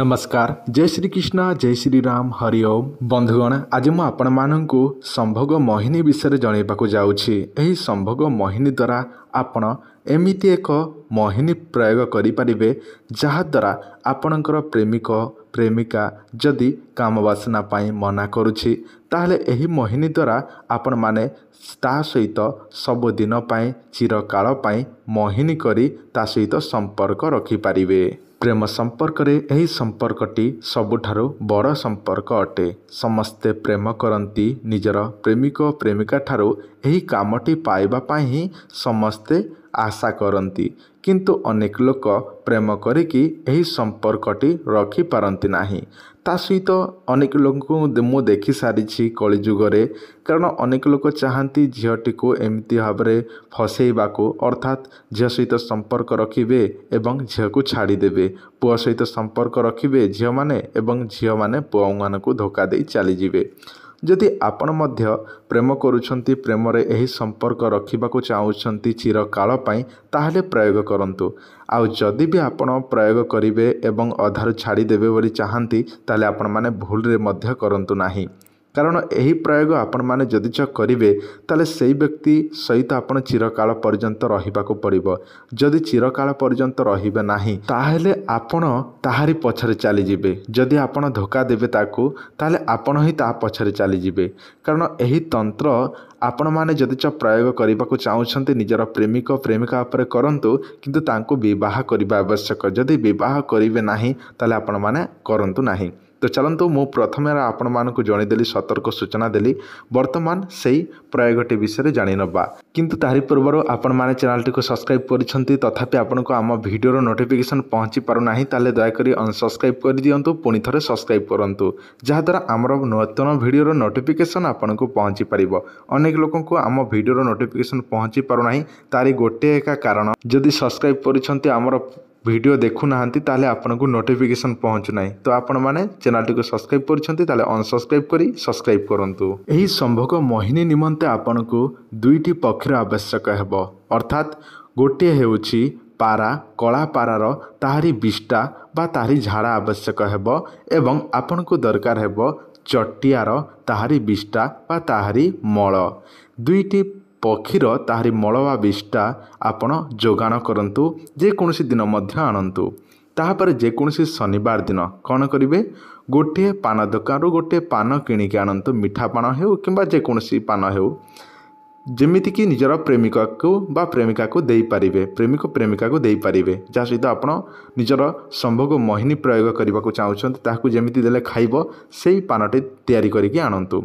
ନମସ୍କାର ଜୟ ଶ୍ରୀକୃଷ୍ଣ ଜୟ ଶ୍ରୀରାମ ହରି ଓମ୍ ବନ୍ଧୁଗଣ ଆଜି ମୁଁ ଆପଣମାନଙ୍କୁ ସମ୍ଭୋଗ ମହିନୀ ବିଷୟରେ ଜଣାଇବାକୁ ଯାଉଛି ଏହି ସମ୍ଭୋଗ ମହିନୀ ଦ୍ୱାରା ଆପଣ ଏମିତି ଏକ ମହିନୀ ପ୍ରୟୋଗ କରିପାରିବେ ଯାହାଦ୍ୱାରା ଆପଣଙ୍କର ପ୍ରେମିକ ପ୍ରେମିକା ଯଦି କାମ ବାସନା ପାଇଁ ମନା କରୁଛି ତାହେଲେ ଏହି ମହିନୀ ଦ୍ୱାରା ଆପଣମାନେ ତା ସହିତ ସବୁଦିନ ପାଇଁ ଚିରକାଳ ପାଇଁ ମହିନୀ କରି ତା ସହିତ ସମ୍ପର୍କ ରଖିପାରିବେ ପ୍ରେମ ସମ୍ପର୍କରେ ଏହି ସମ୍ପର୍କଟି ସବୁଠାରୁ ବଡ଼ ସମ୍ପର୍କ ଅଟେ ସମସ୍ତେ ପ୍ରେମ କରନ୍ତି ନିଜର ପ୍ରେମିକ ପ୍ରେମିକା ଠାରୁ ଏହି କାମଟି ପାଇବା ପାଇଁ ହିଁ ସମସ୍ତେ ଆଶା କରନ୍ତି କିନ୍ତୁ ଅନେକ ଲୋକ ପ୍ରେମ କରିକି ଏହି ସମ୍ପର୍କଟି ରଖିପାରନ୍ତି ନାହିଁ ତା ସହିତ ଅନେକ ଲୋକଙ୍କୁ ମୁଁ ଦେଖିସାରିଛି କଳିଯୁଗରେ କାରଣ ଅନେକ ଲୋକ ଚାହାନ୍ତି ଝିଅଟିକୁ ଏମିତି ଭାବରେ ଫସେଇବାକୁ ଅର୍ଥାତ୍ ଝିଅ ସହିତ ସମ୍ପର୍କ ରଖିବେ ଏବଂ ଝିଅକୁ ଛାଡ଼ିଦେବେ ପୁଅ ସହିତ ସମ୍ପର୍କ ରଖିବେ ଝିଅମାନେ ଏବଂ ଝିଅମାନେ ପୁଅମାନଙ୍କୁ ଧୋକା ଦେଇ ଚାଲିଯିବେ ଯଦି ଆପଣ ମଧ୍ୟ ପ୍ରେମ କରୁଛନ୍ତି ପ୍ରେମରେ ଏହି ସମ୍ପର୍କ ରଖିବାକୁ ଚାହୁଁଛନ୍ତି ଚିରକାଳ ପାଇଁ ତାହେଲେ ପ୍ରୟୋଗ କରନ୍ତୁ ଆଉ ଯଦି ବି ଆପଣ ପ୍ରୟୋଗ କରିବେ ଏବଂ ଅଧାରୁ ଛାଡ଼ିଦେବେ ବୋଲି ଚାହାନ୍ତି ତାହେଲେ ଆପଣମାନେ ଭୁଲରେ ମଧ୍ୟ କରନ୍ତୁ ନାହିଁ କାରଣ ଏହି ପ୍ରୟୋଗ ଆପଣମାନେ ଯଦି ଯ କରିବେ ତାହେଲେ ସେହି ବ୍ୟକ୍ତି ସହିତ ଆପଣ ଚିରକାଳ ପର୍ଯ୍ୟନ୍ତ ରହିବାକୁ ପଡ଼ିବ ଯଦି ଚିରକାଳ ପର୍ଯ୍ୟନ୍ତ ରହିବେ ନାହିଁ ତାହେଲେ ଆପଣ ତାହାରି ପଛରେ ଚାଲିଯିବେ ଯଦି ଆପଣ ଧୋକା ଦେବେ ତାକୁ ତାହେଲେ ଆପଣ ହିଁ ତା ପଛରେ ଚାଲିଯିବେ କାରଣ ଏହି ତନ୍ତ୍ର ଆପଣମାନେ ଯଦି ଚ ପ୍ରୟୋଗ କରିବାକୁ ଚାହୁଁଛନ୍ତି ନିଜର ପ୍ରେମିକ ପ୍ରେମିକା ଉପରେ କରନ୍ତୁ କିନ୍ତୁ ତାଙ୍କୁ ବିବାହ କରିବା ଆବଶ୍ୟକ ଯଦି ବିବାହ କରିବେ ନାହିଁ ତାହେଲେ ଆପଣମାନେ କରନ୍ତୁ ନାହିଁ তো ଚାଲନ୍ତୁ ମୁଁ ପ୍ରଥମେ ଆପଣମାନଙ୍କୁ ଜଣାଇଦେଲି ସତର୍କ ସୂଚନା ଦେଲି ବର୍ତ୍ତମାନ ସେଇ ପ୍ରୟୋଗଟି ବିଷୟରେ ଜାଣିନେବା କିନ୍ତୁ ତାହାରି ପୂର୍ବରୁ ଆପଣମାନେ ଚ୍ୟାନେଲଟିକୁ ସବସ୍କ୍ରାଇବ୍ କରିଛନ୍ତି ତଥାପି ଆପଣଙ୍କୁ ଆମ ଭିଡ଼ିଓର ନୋଟିଫିକେସନ୍ ପହଞ୍ଚି ପାରୁନାହିଁ ତାହେଲେ ଦୟାକରି ଅନସବସ୍କ୍ରାଇବ୍ କରିଦିଅନ୍ତୁ ପୁଣି ଥରେ ସବସ୍କ୍ରାଇବ୍ କରନ୍ତୁ ଯାହାଦ୍ୱାରା ଆମର ନୂତନ ଭିଡ଼ିଓର ନୋଟିଫିକେସନ୍ ଆପଣଙ୍କୁ ପହଞ୍ଚି ପାରିବ ଅନେକ ଲୋକଙ୍କୁ ଆମ ଭିଡ଼ିଓର ନୋଟିଫିକେସନ୍ ପହଞ୍ଚି ପାରୁନାହିଁ ତାରି ଗୋଟିଏ ଏକା କାରଣ ଯଦି ସବସ୍କ୍ରାଇବ୍ କରିଛନ୍ତି ଆମର ଭିଡ଼ିଓ ଦେଖୁନାହାନ୍ତି ତାହେଲେ ଆପଣଙ୍କୁ ନୋଟିଫିକେସନ୍ ପହଞ୍ଚୁ ନାହିଁ ତ ଆପଣମାନେ ଚ୍ୟାନେଲଟିକୁ ସବସ୍କ୍ରାଇବ୍ କରିଛନ୍ତି ତାହେଲେ ଅନସବସ୍କ୍ରାଇବ୍ କରି ସବସ୍କ୍ରାଇବ୍ କରନ୍ତୁ ଏହି ସମ୍ଭୋଗ ମହିନୀ ନିମନ୍ତେ ଆପଣଙ୍କୁ ଦୁଇଟି ପକ୍ଷୀର ଆବଶ୍ୟକ ହେବ ଅର୍ଥାତ୍ ଗୋଟିଏ ହେଉଛି ପାରା କଳା ପାରାର ତାହାରି ବିଷ୍ଟା ବା ତାହାରି ଝାଡ଼ା ଆବଶ୍ୟକ ହେବ ଏବଂ ଆପଣଙ୍କୁ ଦରକାର ହେବ ଚଟିଆର ତାହାରି ବିଷ୍ଟା ବା ତାହାରି ମଳ ଦୁଇଟି ପକ୍ଷୀର ତାହାରି ମଳ ବା ବିଷ୍ଟା ଆପଣ ଯୋଗାଣ କରନ୍ତୁ ଯେକୌଣସି ଦିନ ମଧ୍ୟ ଆଣନ୍ତୁ ତାହାପରେ ଯେକୌଣସି ଶନିବାର ଦିନ କ'ଣ କରିବେ ଗୋଟିଏ ପାନ ଦୋକାନରୁ ଗୋଟିଏ ପାନ କିଣିକି ଆଣନ୍ତୁ ମିଠା ପାନ ହେଉ କିମ୍ବା ଯେକୌଣସି ପାନ ହେଉ ଯେମିତିକି ନିଜର ପ୍ରେମିକାକୁ ବା ପ୍ରେମିକାକୁ ଦେଇପାରିବେ ପ୍ରେମିକ ପ୍ରେମିକାକୁ ଦେଇପାରିବେ ଯାହା ସହିତ ଆପଣ ନିଜର ସମ୍ଭବ ମହିନୀ ପ୍ରୟୋଗ କରିବାକୁ ଚାହୁଁଛନ୍ତି ତାହାକୁ ଯେମିତି ଦେଲେ ଖାଇବ ସେଇ ପାନଟି ତିଆରି କରିକି ଆଣନ୍ତୁ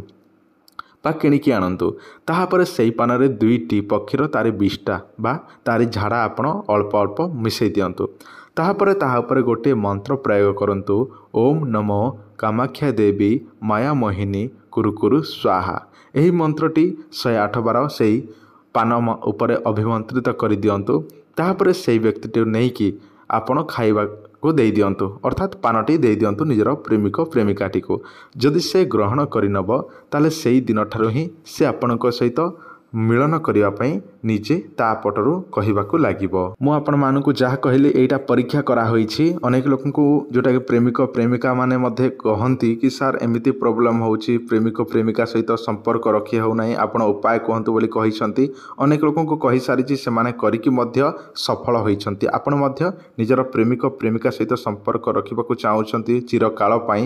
ବା କିଣିକି ଆଣନ୍ତୁ ତାହାପରେ ସେହି ପାନରେ ଦୁଇଟି ପକ୍ଷୀର ତାର ବିଷ୍ଟା ବା ତାରି ଝାଡ଼ା ଆପଣ ଅଳ୍ପ ଅଳ୍ପ ମିଶାଇ ଦିଅନ୍ତୁ ତାହାପରେ ତାହା ଉପରେ ଗୋଟିଏ ମନ୍ତ୍ର ପ୍ରୟୋଗ କରନ୍ତୁ ଓମ୍ ନମୋ କାମାକ୍ଷା ଦେବୀ ମାୟା ମୋହିନୀ କୁରୁକୁରୁ ସ୍ୱାହା ଏହି ମନ୍ତ୍ରଟି ଶହେ ଆଠ ବାର ସେହି ପାନ ଉପରେ ଅଭିମନ୍ତ୍ରିତ କରିଦିଅନ୍ତୁ ତାହାପରେ ସେହି ବ୍ୟକ୍ତିଟିକୁ ନେଇକି ଆପଣ ଖାଇବା କୁ ଦେଇଦିଅନ୍ତୁ ଅର୍ଥାତ୍ ପାନଟି ଦେଇଦିଅନ୍ତୁ ନିଜର ପ୍ରେମିକ ପ୍ରେମିକାଟିକୁ ଯଦି ସେ ଗ୍ରହଣ କରିନେବ ତାହେଲେ ସେହି ଦିନଠାରୁ ହିଁ ସେ ଆପଣଙ୍କ ସହିତ ମିଳନ କରିବା ପାଇଁ ନିଜେ ତା ପଟରୁ କହିବାକୁ ଲାଗିବ ମୁଁ ଆପଣମାନଙ୍କୁ ଯାହା କହିଲି ଏଇଟା ପରୀକ୍ଷା କରାହୋଇଛି ଅନେକ ଲୋକଙ୍କୁ ଯେଉଁଟାକି ପ୍ରେମିକ ପ୍ରେମିକା ମାନେ ମଧ୍ୟ କହନ୍ତି କି ସାର୍ ଏମିତି ପ୍ରୋବ୍ଲେମ୍ ହେଉଛି ପ୍ରେମିକ ପ୍ରେମିକା ସହିତ ସମ୍ପର୍କ ରଖି ହେଉନାହିଁ ଆପଣ ଉପାୟ କୁହନ୍ତୁ ବୋଲି କହିଛନ୍ତି ଅନେକ ଲୋକଙ୍କୁ କହିସାରିଛି ସେମାନେ କରିକି ମଧ୍ୟ ସଫଳ ହୋଇଛନ୍ତି ଆପଣ ମଧ୍ୟ ନିଜର ପ୍ରେମିକ ପ୍ରେମିକା ସହିତ ସମ୍ପର୍କ ରଖିବାକୁ ଚାହୁଁଛନ୍ତି ଚିରକାଳ ପାଇଁ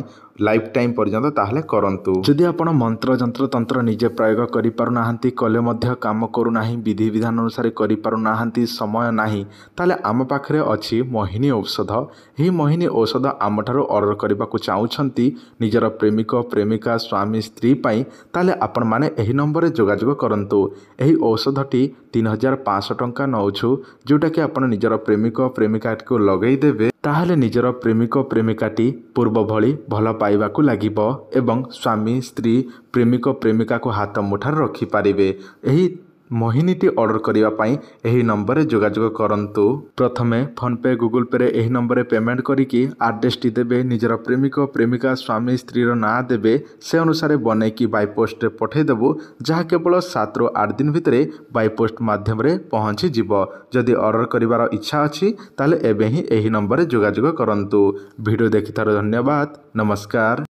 ଲାଇଫ୍ ଟାଇମ୍ ପର୍ଯ୍ୟନ୍ତ ତାହେଲେ କରନ୍ତୁ ଯଦି ଆପଣ ମନ୍ତ୍ର ଯନ୍ତ୍ରତନ୍ତ୍ର ନିଜେ ପ୍ରୟୋଗ କରିପାରୁନାହାନ୍ତି କଲେ ମଧ୍ୟ କାମ କରୁନାହିଁ ବିଧି ବିଧିବିଧାନ ଅନୁସାରେ କରିପାରୁନାହାନ୍ତି ସମୟ ନାହିଁ ତାହେଲେ ଆମ ପାଖରେ ଅଛି ମୋହିନୀ ଔଷଧ ଏହି ମୋହିନୀ ଔଷଧ ଆମଠାରୁ ଅର୍ଡ଼ର କରିବାକୁ ଚାହୁଁଛନ୍ତି ନିଜର ପ୍ରେମିକ ପ୍ରେମିକା ସ୍ୱାମୀ ସ୍ତ୍ରୀ ପାଇଁ ତାହେଲେ ଆପଣମାନେ ଏହି ନମ୍ବରରେ ଯୋଗାଯୋଗ କରନ୍ତୁ ଏହି ଔଷଧଟି ତିନି ହଜାର ପାଞ୍ଚଶହ ଟଙ୍କା ନେଉଛୁ ଯେଉଁଟାକି ଆପଣ ନିଜର ପ୍ରେମିକ ପ୍ରେମିକାଟିକୁ ଲଗେଇ ଦେବେ ତାହେଲେ ନିଜର ପ୍ରେମିକ ପ୍ରେମିକାଟି ପୂର୍ବ ଭଳି ଭଲ ପାଇବାକୁ ଲାଗିବ ଏବଂ ସ୍ୱାମୀ ସ୍ତ୍ରୀ ପ୍ରେମିକ ପ୍ରେମିକାକୁ ହାତ ମୁଠାରେ ରଖିପାରିବେ ଏହି ମହିନୀଟି ଅର୍ଡ଼ର କରିବା ପାଇଁ ଏହି ନମ୍ବରରେ ଯୋଗାଯୋଗ କରନ୍ତୁ ପ୍ରଥମେ ଫୋନ୍ପେ ଗୁଗୁଲ୍ ପେ'ରେ ଏହି ନମ୍ବରରେ ପେମେଣ୍ଟ କରିକି ଆଡ୍ରେସଟି ଦେବେ ନିଜର ପ୍ରେମିକ ପ୍ରେମିକା ସ୍ୱାମୀ ସ୍ତ୍ରୀର ନାଁ ଦେବେ ସେ ଅନୁସାରେ ବନେଇକି ବାଇ ପୋଷ୍ଟରେ ପଠାଇଦେବୁ ଯାହା କେବଳ ସାତରୁ ଆଠ ଦିନ ଭିତରେ ବାଇ ପୋଷ୍ଟ ମାଧ୍ୟମରେ ପହଞ୍ଚିଯିବ ଯଦି ଅର୍ଡ଼ର କରିବାର ଇଚ୍ଛା ଅଛି ତାହେଲେ ଏବେ ହିଁ ଏହି ନମ୍ବରରେ ଯୋଗାଯୋଗ କରନ୍ତୁ ଭିଡ଼ିଓ ଦେଖିଥିବାରୁ ଧନ୍ୟବାଦ ନମସ୍କାର